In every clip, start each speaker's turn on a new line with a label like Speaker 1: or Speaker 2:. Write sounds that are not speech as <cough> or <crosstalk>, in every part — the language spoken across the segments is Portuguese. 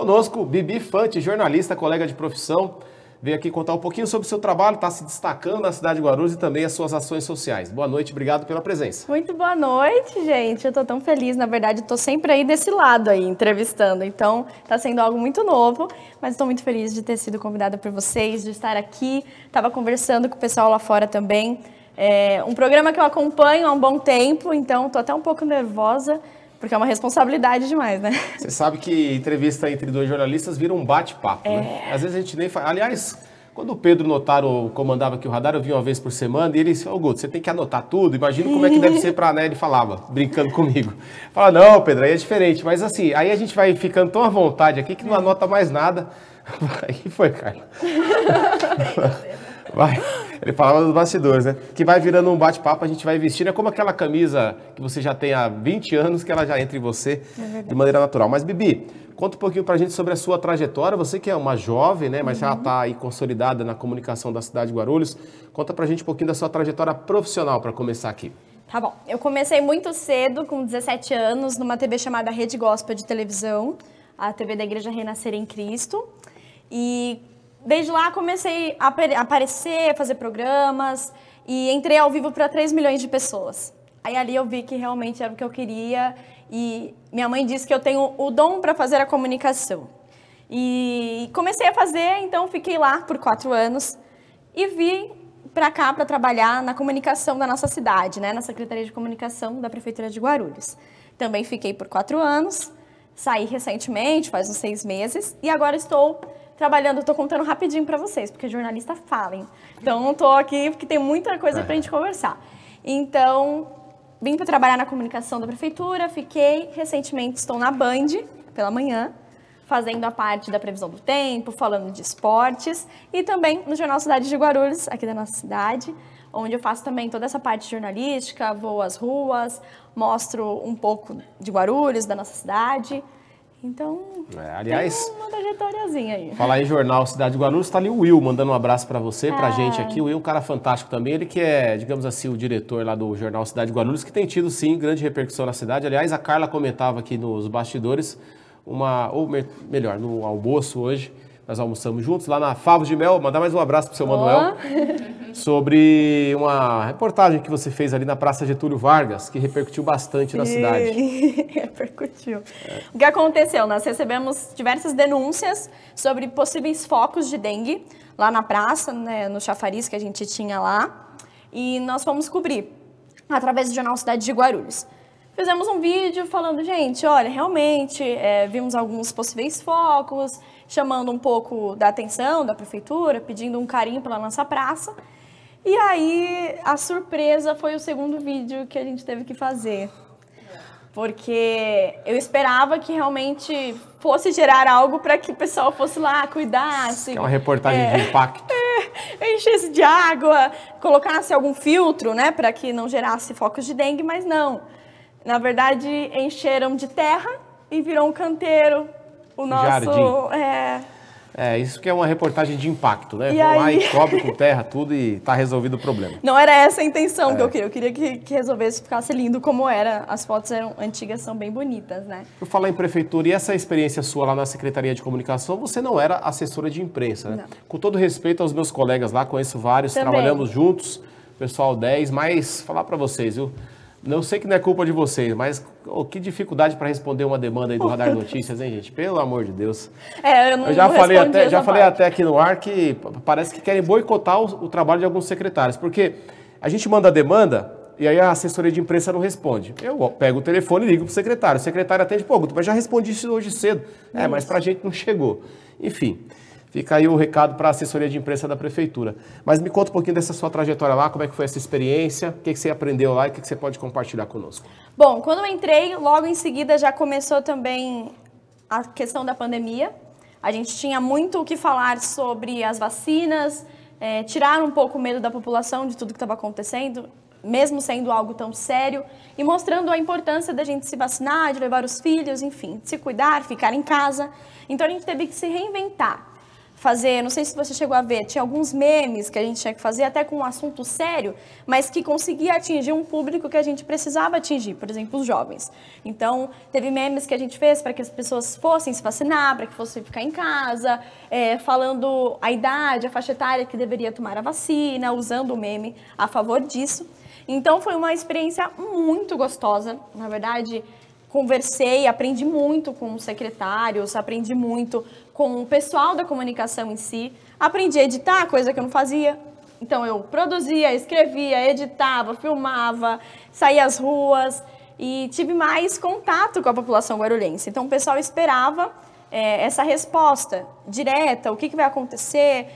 Speaker 1: Conosco, Bibi Fante, jornalista, colega de profissão, veio aqui contar um pouquinho sobre o seu trabalho, está se destacando na cidade de Guarulhos e também as suas ações sociais. Boa noite, obrigado pela presença. Muito boa
Speaker 2: noite, gente. Eu estou tão feliz, na verdade, estou sempre aí desse lado aí, entrevistando. Então, está sendo algo muito novo, mas estou muito feliz de ter sido convidada por vocês, de estar aqui. Estava conversando com o pessoal lá fora também. É um programa que eu acompanho há um bom tempo, então estou até um pouco nervosa, porque é uma responsabilidade demais, né?
Speaker 1: Você sabe que entrevista entre dois jornalistas vira um bate-papo, né? é... né? Às vezes a gente nem faz. Aliás, quando o Pedro Notaro comandava aqui o radar, eu vinha uma vez por semana e ele disse: Ô oh, Guto, você tem que anotar tudo, imagina como é que deve ser para né? Ele falava, brincando comigo. Fala, não, Pedro, aí é diferente. Mas assim, aí a gente vai ficando tão à vontade aqui que não anota mais nada. <laughs> Aí foi, cara. <laughs> vai. Ele falava dos bastidores, né? Que vai virando um bate-papo, a gente vai vestindo. É como aquela camisa que você já tem há 20 anos, que ela já entra em você é de maneira natural. Mas, Bibi, conta um pouquinho pra gente sobre a sua trajetória. Você que é uma jovem, né? Mas uhum. já está aí consolidada na comunicação da cidade de Guarulhos. Conta pra gente um pouquinho da sua trajetória profissional para começar aqui.
Speaker 2: Tá bom. Eu comecei muito cedo, com 17 anos, numa TV chamada Rede Gospel de televisão, a TV da Igreja Renascer em Cristo. E desde lá comecei a aparecer, a fazer programas e entrei ao vivo para 3 milhões de pessoas. Aí ali eu vi que realmente era o que eu queria e minha mãe disse que eu tenho o dom para fazer a comunicação. E comecei a fazer, então fiquei lá por quatro anos e vim para cá para trabalhar na comunicação da nossa cidade, né, na Secretaria de Comunicação da Prefeitura de Guarulhos. Também fiquei por quatro anos, saí recentemente, faz uns seis meses, e agora estou trabalhando, estou tô contando rapidinho para vocês, porque jornalista falem. Então, tô aqui porque tem muita coisa para a é. gente conversar. Então, vim para trabalhar na comunicação da prefeitura, fiquei, recentemente estou na Band, pela manhã, fazendo a parte da previsão do tempo, falando de esportes e também no Jornal Cidade de Guarulhos, aqui da nossa cidade, onde eu faço também toda essa parte jornalística, vou às ruas, mostro um pouco de Guarulhos, da nossa cidade. Então,
Speaker 1: é, aliás, tem
Speaker 2: uma trajetóriazinha aí. fala
Speaker 1: aí jornal Cidade de Guarulhos, está ali o Will mandando um abraço para você, para a ah. gente aqui. O Will é um cara fantástico também, ele que é, digamos assim, o diretor lá do jornal Cidade de Guarulhos, que tem tido, sim, grande repercussão na cidade. Aliás, a Carla comentava aqui nos bastidores, uma, ou me, melhor, no almoço hoje, nós almoçamos juntos lá na Favos de Mel. Mandar mais um abraço para o seu oh. Manuel. <laughs> sobre uma reportagem que você fez ali na Praça Getúlio Vargas, que repercutiu bastante Sim. na cidade.
Speaker 2: <laughs> repercutiu. É. O que aconteceu? Nós recebemos diversas denúncias sobre possíveis focos de dengue lá na praça, né, no chafariz que a gente tinha lá, e nós fomos cobrir através do jornal Cidade de Guarulhos. Fizemos um vídeo falando, gente, olha, realmente é, vimos alguns possíveis focos, chamando um pouco da atenção da prefeitura, pedindo um carinho pela nossa praça. E aí, a surpresa foi o segundo vídeo que a gente teve que fazer. Porque eu esperava que realmente fosse gerar algo para que o pessoal fosse lá, cuidasse. Que é uma reportagem é, de
Speaker 1: impacto. <laughs>
Speaker 2: É, enchesse de água, colocasse algum filtro, né, para que não gerasse focos de dengue, mas não. Na verdade, encheram de terra e virou um canteiro o nosso. Jardim. É,
Speaker 1: é, isso que é uma reportagem de impacto, né? E Vão aí... lá e cobre com <laughs> terra tudo e tá resolvido o problema.
Speaker 2: Não era essa a intenção é. que eu queria. Eu queria que, que resolvesse, ficasse lindo como era. As fotos eram antigas, são bem bonitas, né?
Speaker 1: Eu falar em prefeitura, e essa experiência sua lá na Secretaria de Comunicação, você não era assessora de imprensa, né? Não. Com todo respeito aos meus colegas lá, conheço vários, Também. trabalhamos juntos, pessoal 10, mas falar para vocês, viu? Eu... Não sei que não é culpa de vocês, mas oh, que dificuldade para responder uma demanda aí do Radar <laughs> Notícias, hein, gente? Pelo amor de Deus.
Speaker 2: É, eu não Eu já não falei até, já falei até
Speaker 1: aqui no ar que parece que querem boicotar o, o, trabalho de alguns secretários, porque a gente manda a demanda e aí a assessoria de imprensa não responde. Eu pego o telefone e ligo para o secretário. O secretário atende, pô, Guto, mas já respondi isso hoje cedo. É, mas para a gente não chegou. Enfim. Fica aí o recado para a assessoria de imprensa da prefeitura. Mas me conta um pouquinho dessa sua trajetória lá, como é que foi essa experiência, o que, que você aprendeu lá e o que, que você pode compartilhar conosco.
Speaker 2: Bom, quando eu entrei, logo em seguida já começou também a questão da pandemia. A gente tinha muito o que falar sobre as vacinas, é, tirar um pouco o medo da população de tudo que estava acontecendo, mesmo sendo algo tão sério, e mostrando a importância da gente se vacinar, de levar os filhos, enfim, de se cuidar, ficar em casa. Então a gente teve que se reinventar fazer, não sei se você chegou a ver, tinha alguns memes que a gente tinha que fazer, até com um assunto sério, mas que conseguia atingir um público que a gente precisava atingir, por exemplo, os jovens. Então, teve memes que a gente fez para que as pessoas fossem se vacinar, para que fossem ficar em casa, é, falando a idade, a faixa etária que deveria tomar a vacina, usando o meme a favor disso. Então, foi uma experiência muito gostosa, na verdade conversei, aprendi muito com os secretários, aprendi muito com o pessoal da comunicação em si, aprendi a editar, coisa que eu não fazia. Então eu produzia, escrevia, editava, filmava, saía às ruas e tive mais contato com a população guarulhense. Então o pessoal esperava é, essa resposta direta, o que, que vai acontecer.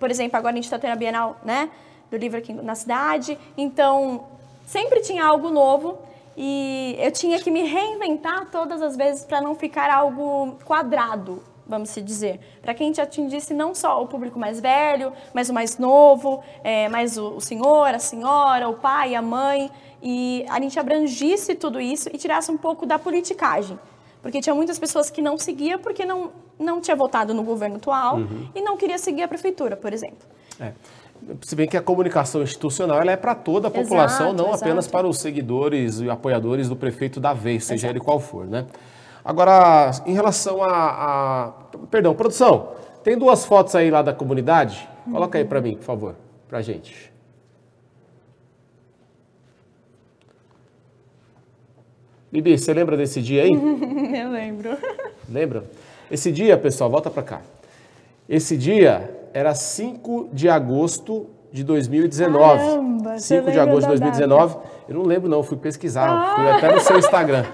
Speaker 2: Por exemplo, agora a gente está tendo a Bienal né, do livro aqui na cidade, então sempre tinha algo novo e eu tinha que me reinventar todas as vezes para não ficar algo quadrado, vamos se dizer. Para que a gente atingisse não só o público mais velho, mas o mais novo, é, mais o, o senhor, a senhora, o pai, a mãe. E a gente abrangisse tudo isso e tirasse um pouco da politicagem porque tinha muitas pessoas que não seguia porque não, não tinha votado no governo atual uhum. e não queria seguir a prefeitura, por exemplo.
Speaker 1: É. Se bem que a comunicação institucional é para toda a população, exato, não exato. apenas para os seguidores e apoiadores do prefeito da vez, seja exato. ele qual for, né? Agora, em relação a, a, Perdão, produção, tem duas fotos aí lá da comunidade? Uhum. Coloca aí para mim, por favor, para gente. Bibi, você lembra desse dia aí? <laughs>
Speaker 2: Eu lembro.
Speaker 1: Lembra? Esse dia, pessoal, volta para cá. Esse dia era 5 de agosto de 2019. Caramba, 5 de agosto de 2019. Data. Eu não lembro, não, fui pesquisar, ah. fui até no seu Instagram.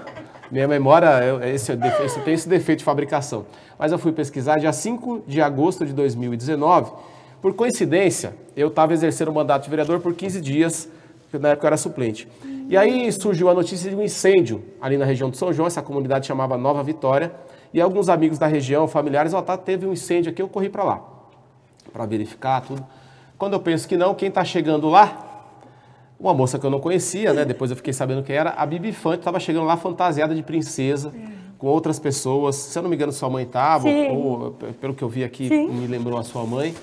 Speaker 1: Minha memória, eu, é esse, esse, tem esse defeito de fabricação. Mas eu fui pesquisar dia 5 de agosto de 2019. Por coincidência, eu estava exercendo o mandato de vereador por 15 dias, na época eu era suplente. E aí surgiu a notícia de um incêndio ali na região de São João, essa comunidade chamava Nova Vitória. E alguns amigos da região, familiares, ó, tá, teve um incêndio aqui, eu corri para lá para verificar tudo. Quando eu penso que não, quem está chegando lá? Uma moça que eu não conhecia, né? Depois eu fiquei sabendo quem era. A Bibi Fante estava chegando lá fantasiada de princesa, com outras pessoas. Se eu não me engano, sua mãe estava, ou pelo que eu vi aqui, Sim. me lembrou a sua mãe.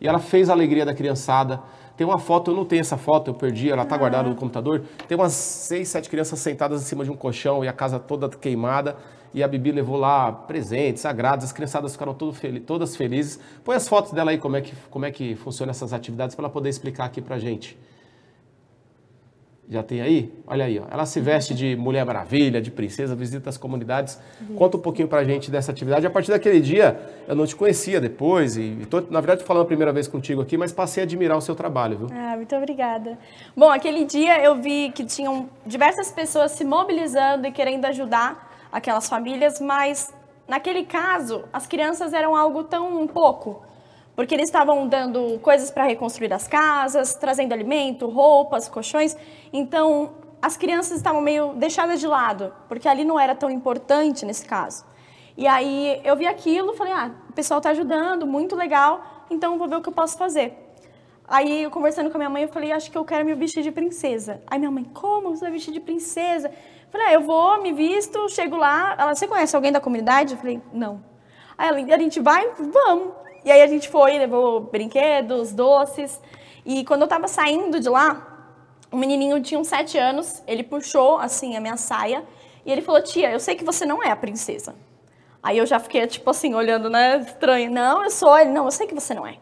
Speaker 1: E ela fez a alegria da criançada tem uma foto, eu não tenho essa foto, eu perdi, ela está ah. guardada no computador. Tem umas seis, sete crianças sentadas em cima de um colchão e a casa toda queimada. E a Bibi levou lá presentes, sagrados, as criançadas ficaram fel todas felizes. Põe as fotos dela aí, como é que, como é que funcionam essas atividades, para ela poder explicar aqui para gente. Já tem aí? Olha aí, ó. ela se veste de Mulher Maravilha, de princesa, visita as comunidades. Conta um pouquinho pra gente dessa atividade. A partir daquele dia, eu não te conhecia depois, e tô, na verdade, falando a primeira vez contigo aqui, mas passei a admirar o seu trabalho, viu?
Speaker 2: Ah, muito obrigada. Bom, aquele dia eu vi que tinham diversas pessoas se mobilizando e querendo ajudar aquelas famílias, mas naquele caso, as crianças eram algo tão pouco porque eles estavam dando coisas para reconstruir as casas, trazendo alimento, roupas, colchões. Então, as crianças estavam meio deixadas de lado, porque ali não era tão importante nesse caso. E aí eu vi aquilo, falei: "Ah, o pessoal está ajudando, muito legal, então vou ver o que eu posso fazer". Aí, eu conversando com a minha mãe, eu falei, acho que eu quero me vestir de princesa. Aí minha mãe, como você vai vestir de princesa? Eu falei, ah, eu vou, me visto, chego lá. Ela, você conhece alguém da comunidade? Eu falei, não. Aí ela, a gente vai, vamos. E aí a gente foi, levou brinquedos, doces. E quando eu tava saindo de lá, o um menininho tinha uns sete anos, ele puxou, assim, a minha saia. E ele falou, tia, eu sei que você não é a princesa. Aí eu já fiquei, tipo assim, olhando, né, estranho. Não, eu sou. Ele, não, eu sei que você não é.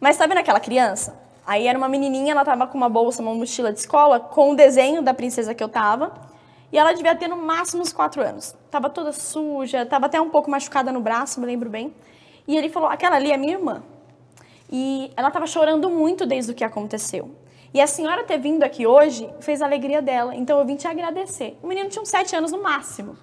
Speaker 2: Mas tá vendo aquela criança? Aí era uma menininha, ela tava com uma bolsa, uma mochila de escola, com o desenho da princesa que eu tava. E ela devia ter no máximo uns quatro anos. Tava toda suja, tava até um pouco machucada no braço, me lembro bem. E ele falou: aquela ali é minha irmã. E ela estava chorando muito desde o que aconteceu. E a senhora ter vindo aqui hoje fez a alegria dela, então eu vim te agradecer. O menino tinha uns sete anos no máximo.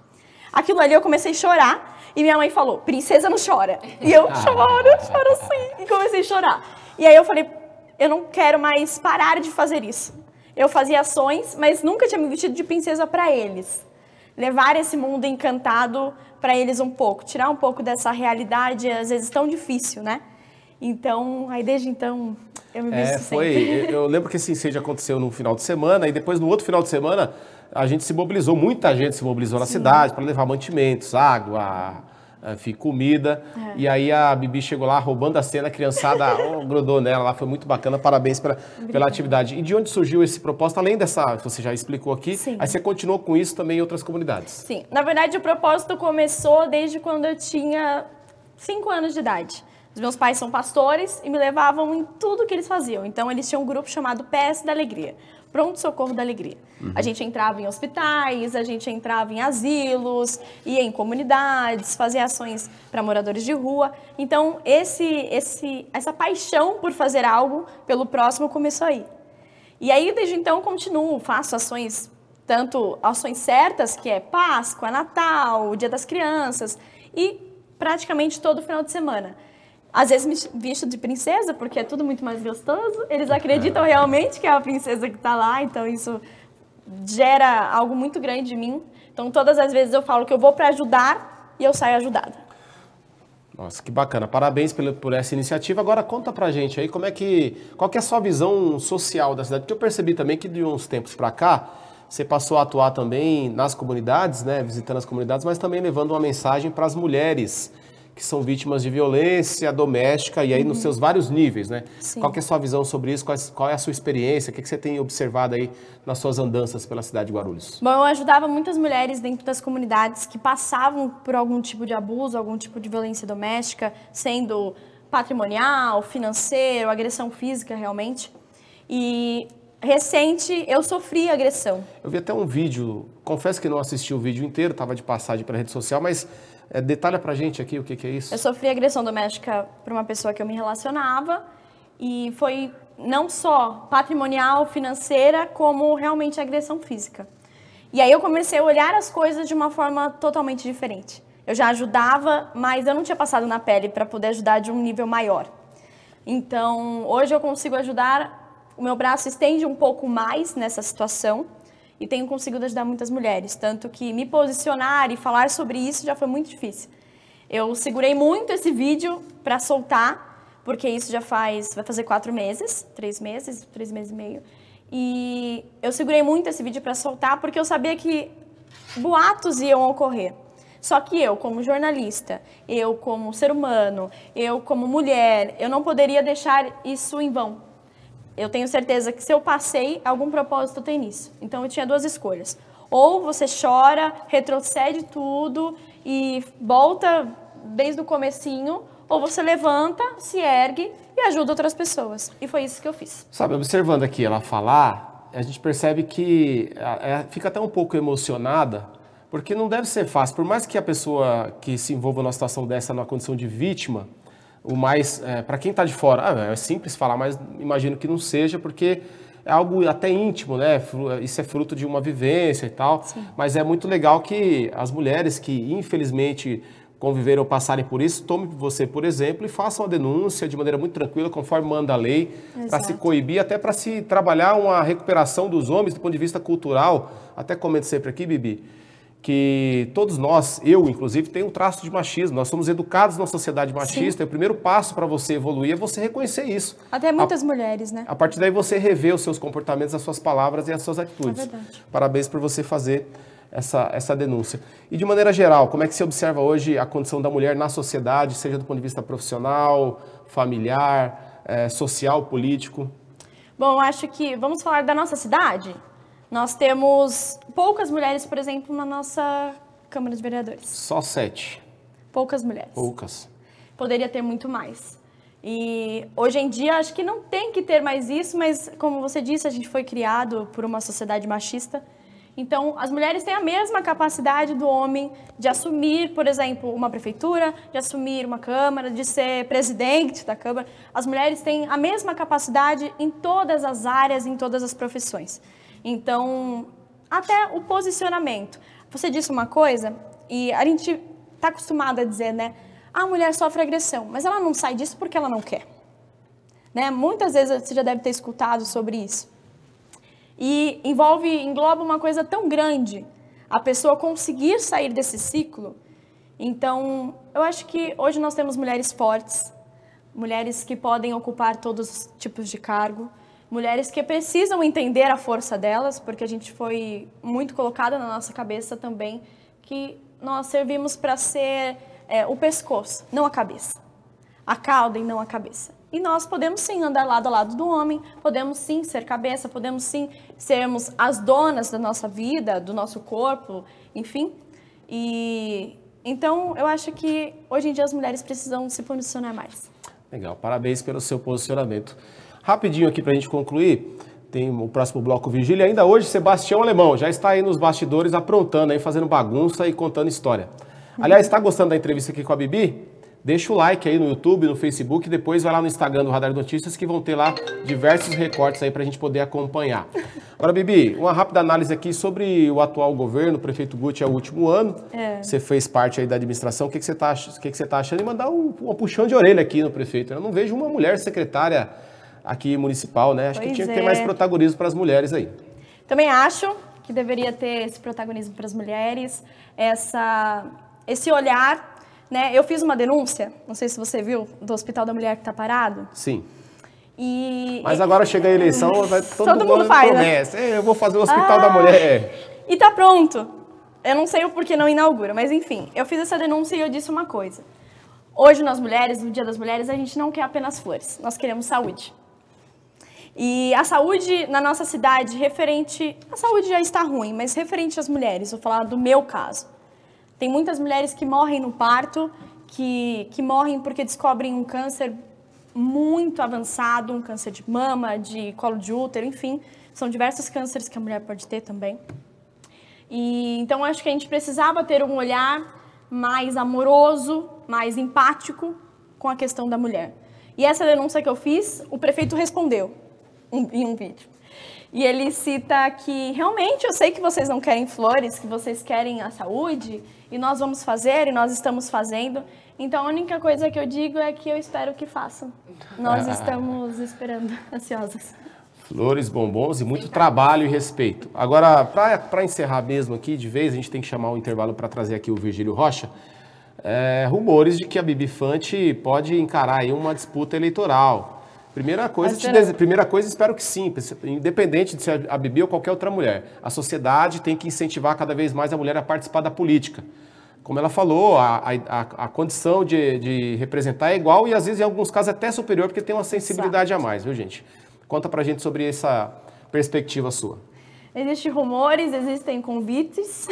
Speaker 2: Aquilo ali eu comecei a chorar e minha mãe falou: princesa não chora. E eu ah. choro, choro sim. E comecei a chorar. E aí eu falei: eu não quero mais parar de fazer isso. Eu fazia ações, mas nunca tinha me vestido de princesa para eles levar esse mundo encantado para eles um pouco, tirar um pouco dessa realidade às vezes tão difícil, né? Então, aí desde então eu me visto é, assim. foi, sempre. <laughs> Eu
Speaker 1: lembro que esse incêndio aconteceu no final de semana e depois no outro final de semana a gente se mobilizou, muita gente se mobilizou Sim. na cidade para levar mantimentos, água, ah, fica comida. É. E aí a Bibi chegou lá roubando a cena, a criançada oh, <laughs> grudou nela lá, foi muito bacana, parabéns pra, pela atividade. E de onde surgiu esse propósito, além dessa, você já explicou aqui, Sim. aí você continuou com isso também em outras comunidades?
Speaker 2: Sim, na verdade o propósito começou desde quando eu tinha 5 anos de idade. Os meus pais são pastores e me levavam em tudo que eles faziam. Então, eles tinham um grupo chamado Pés da Alegria pronto-socorro da alegria. Uhum. A gente entrava em hospitais, a gente entrava em asilos, ia em comunidades, fazia ações para moradores de rua. Então, esse, esse, essa paixão por fazer algo pelo próximo começou aí. E aí, desde então, continuo, faço ações, tanto ações certas, que é Páscoa, Natal, Dia das Crianças, e praticamente todo final de semana às vezes me visto de princesa, porque é tudo muito mais gostoso. Eles acreditam realmente que é a princesa que está lá, então isso gera algo muito grande em mim. Então todas as vezes eu falo que eu vou para ajudar e eu saio ajudada.
Speaker 1: Nossa, que bacana. Parabéns por essa iniciativa. Agora conta pra gente aí como é que. Qual que é a sua visão social da cidade? Porque eu percebi também que de uns tempos para cá você passou a atuar também nas comunidades, né? Visitando as comunidades, mas também levando uma mensagem para as mulheres que são vítimas de violência doméstica e aí uhum. nos seus vários níveis, né? Sim. Qual é a sua visão sobre isso? Qual é, qual é a sua experiência? O que, que você tem observado aí nas suas andanças pela cidade de Guarulhos?
Speaker 2: Bom, eu ajudava muitas mulheres dentro das comunidades que passavam por algum tipo de abuso, algum tipo de violência doméstica, sendo patrimonial, financeiro, agressão física realmente. E recente eu sofri agressão.
Speaker 1: Eu vi até um vídeo Confesso que não assisti o vídeo inteiro, estava de passagem para a rede social, mas é, detalha para gente aqui o que, que, é isso.
Speaker 2: Eu sofri agressão doméstica por uma pessoa que eu me relacionava e foi não só patrimonial, financeira, como realmente agressão física. E aí eu comecei a olhar as coisas de uma forma totalmente diferente. Eu já ajudava, mas eu não tinha passado na pele para poder ajudar de um nível maior. Então, hoje eu consigo ajudar, o meu braço estende um pouco mais nessa situação e tenho conseguido ajudar muitas mulheres, tanto que me posicionar e falar sobre isso já foi muito difícil. Eu segurei muito esse vídeo para soltar, porque isso já faz, vai fazer quatro meses, três meses, três meses e meio. E eu segurei muito esse vídeo para soltar, porque eu sabia que boatos iam ocorrer. Só que eu, como jornalista, eu como ser humano, eu como mulher, eu não poderia deixar isso em vão eu tenho certeza que se eu passei, algum propósito tem nisso. Então eu tinha duas escolhas. Ou você chora, retrocede tudo e volta desde o comecinho, ou você levanta, se ergue e ajuda outras pessoas. E foi isso que eu fiz.
Speaker 1: Sabe, observando aqui ela falar, a gente percebe que é, fica até um pouco emocionada, porque não deve ser fácil. Por mais que a pessoa que se envolva numa situação dessa, numa condição de vítima, o mais. É, para quem está de fora, ah, é simples falar, mas imagino que não seja, porque é algo até íntimo, né? Isso é fruto de uma vivência e tal. Sim. Mas é muito legal que as mulheres que, infelizmente, conviveram ou passarem por isso, tome você, por exemplo, e faça uma denúncia de maneira muito tranquila, conforme manda a lei, para se coibir, até para se trabalhar uma recuperação dos homens do ponto de vista cultural. Até comento sempre aqui, Bibi que todos nós, eu inclusive, tenho um traço de machismo. Nós somos educados na sociedade machista. o primeiro passo para você evoluir é você reconhecer isso.
Speaker 2: Até muitas a, mulheres, né? A
Speaker 1: partir daí você revê os seus comportamentos, as suas palavras e as suas atitudes. É verdade. Parabéns por você fazer essa, essa denúncia. E de maneira geral, como é que se observa hoje a condição da mulher na sociedade, seja do ponto de vista profissional, familiar, é, social, político? Bom,
Speaker 2: acho que vamos falar da nossa cidade. Nós temos poucas mulheres, por exemplo, na nossa Câmara de Vereadores.
Speaker 1: Só sete.
Speaker 2: Poucas mulheres. Poucas. Poderia ter muito mais. E hoje em dia acho que não tem que ter mais isso, mas como você disse, a gente foi criado por uma sociedade machista. Então, as mulheres têm a mesma capacidade do homem de assumir, por exemplo, uma prefeitura, de assumir uma Câmara, de ser presidente da Câmara. As mulheres têm a mesma capacidade em todas as áreas, em todas as profissões. Então, até o posicionamento. Você disse uma coisa e a gente está acostumado a dizer, né? A mulher sofre agressão, mas ela não sai disso porque ela não quer. Né? Muitas vezes você já deve ter escutado sobre isso. E envolve, engloba uma coisa tão grande, a pessoa conseguir sair desse ciclo. Então, eu acho que hoje nós temos mulheres fortes, mulheres que podem ocupar todos os tipos de cargo, mulheres que precisam entender a força delas, porque a gente foi muito colocada na nossa cabeça também que nós servimos para ser é, o pescoço, não a cabeça, a cauda e não a cabeça. E nós podemos sim andar lado a lado do homem, podemos sim ser cabeça, podemos sim sermos as donas da nossa vida, do nosso corpo, enfim. E então eu acho que hoje em dia as mulheres precisam se posicionar mais.
Speaker 1: Legal, parabéns pelo seu posicionamento. Rapidinho aqui para a gente concluir, tem o próximo bloco Vigília. Ainda hoje, Sebastião Alemão já está aí nos bastidores aprontando, aí, fazendo bagunça e contando história. Aliás, está gostando da entrevista aqui com a Bibi? Deixa o like aí no YouTube, no Facebook, e depois vai lá no Instagram do Radar Notícias que vão ter lá diversos recortes aí para a gente poder acompanhar. Agora, Bibi, uma rápida análise aqui sobre o atual governo, o prefeito Guti é o último ano. É. Você fez parte aí da administração. O que, que você está que que você tá achando? E mandar um, um puxão de orelha aqui no prefeito. Eu não vejo uma mulher secretária aqui municipal, né? Acho pois que tinha é. que ter mais é. protagonismo para as mulheres aí.
Speaker 2: Também acho que deveria ter esse protagonismo para as mulheres, essa, esse olhar, né? Eu fiz uma denúncia, não sei se você viu, do Hospital da Mulher que está parado. Sim. E, Mas agora chega a eleição, <laughs> vai, todo, todo mundo, faz, né? promessa.
Speaker 1: Né? Eu vou fazer o Hospital ah, da Mulher. É.
Speaker 2: E tá pronto. Eu não sei o porquê não inaugura, mas enfim, eu fiz essa denúncia e eu disse uma coisa. Hoje nós mulheres, no Dia das Mulheres, a gente não quer apenas flores, nós queremos saúde. E a saúde na nossa cidade, referente. A saúde já está ruim, mas referente às mulheres, vou falar do meu caso. Tem muitas mulheres que morrem no parto, que, que morrem porque descobrem um câncer muito avançado um câncer de mama, de colo de útero, enfim. São diversos cânceres que a mulher pode ter também. E, então, acho que a gente precisava ter um olhar mais amoroso, mais empático com a questão da mulher. E essa denúncia que eu fiz, o prefeito respondeu um, em um vídeo. E ele cita que realmente eu sei que vocês não querem flores, que vocês querem a saúde, e nós vamos fazer, e nós estamos fazendo. Então a única coisa que eu digo é que eu espero que façam. Nós ah. <laughs> estamos esperando, <laughs> ansiosas.
Speaker 1: Flores, bombons e muito trabalho e respeito. Agora, para encerrar mesmo aqui de vez, a gente tem que chamar o um intervalo para trazer aqui o Virgílio Rocha. É, rumores de que a Bibi Fante pode encarar aí uma disputa eleitoral. Primeira coisa, dese... primeira coisa, espero que sim, independente de ser a Bibi ou qualquer outra mulher. A sociedade tem que incentivar cada vez mais a mulher a participar da política. Como ela falou, a, a, a condição de, de, representar é igual e às vezes, em alguns casos, até superior, porque tem uma sensibilidade Exato. a mais, viu, gente? Conta pra gente sobre essa perspectiva sua.
Speaker 2: Existem rumores, existem convites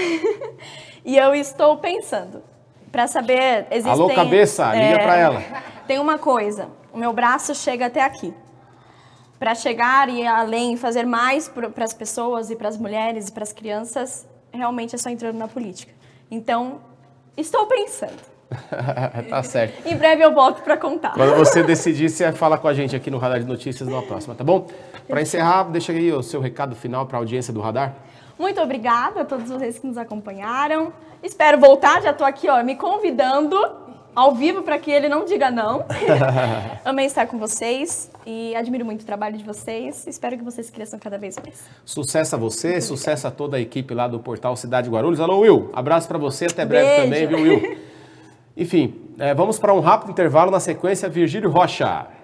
Speaker 2: <laughs> e eu estou pensando. Para saber, existem... Alô, cabeça, é, liga para ela. Tem uma coisa, o meu braço chega até aqui. Para chegar e além, fazer mais para as pessoas e para as mulheres e para as crianças, realmente é só entrando na política. Então, estou pensando.
Speaker 1: <laughs> tá certo.
Speaker 2: em breve eu volto para contar. Quando você <laughs>
Speaker 1: decidir, você fala com a gente aqui no Radar de Notícias na próxima, tá bom? Para encerrar, deixa aí o seu recado final para a audiência do Radar.
Speaker 2: Muito obrigada a todos vocês que nos acompanharam. Espero voltar, já estou aqui ó, me convidando ao vivo para que ele não diga não. <laughs> Amei estar com vocês e admiro muito o trabalho de vocês. Espero que vocês cresçam cada vez mais.
Speaker 1: Sucesso a você, muito sucesso a toda a equipe lá do portal Cidade Guarulhos. Alô, Will, abraço para você, até breve Beijo. também, viu, Will? <laughs> Enfim, é, vamos para um rápido intervalo. Na sequência, Virgílio Rocha.